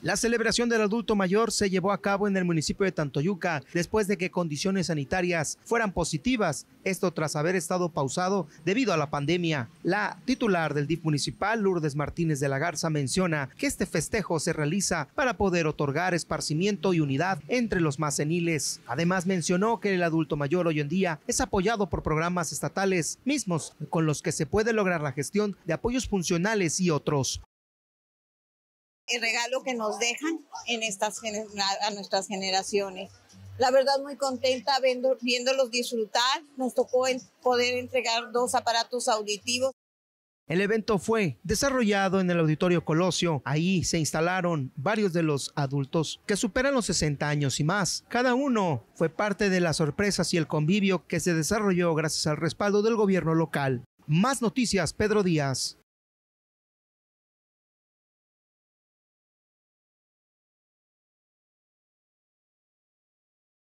La celebración del adulto mayor se llevó a cabo en el municipio de Tantoyuca después de que condiciones sanitarias fueran positivas, esto tras haber estado pausado debido a la pandemia. La titular del DIF municipal, Lourdes Martínez de la Garza, menciona que este festejo se realiza para poder otorgar esparcimiento y unidad entre los más seniles. Además mencionó que el adulto mayor hoy en día es apoyado por programas estatales mismos con los que se puede lograr la gestión de apoyos funcionales y otros el regalo que nos dejan en estas, a nuestras generaciones. La verdad muy contenta viendo, viéndolos disfrutar. Nos tocó poder entregar dos aparatos auditivos. El evento fue desarrollado en el Auditorio Colosio. Ahí se instalaron varios de los adultos que superan los 60 años y más. Cada uno fue parte de las sorpresas y el convivio que se desarrolló gracias al respaldo del gobierno local. Más noticias, Pedro Díaz.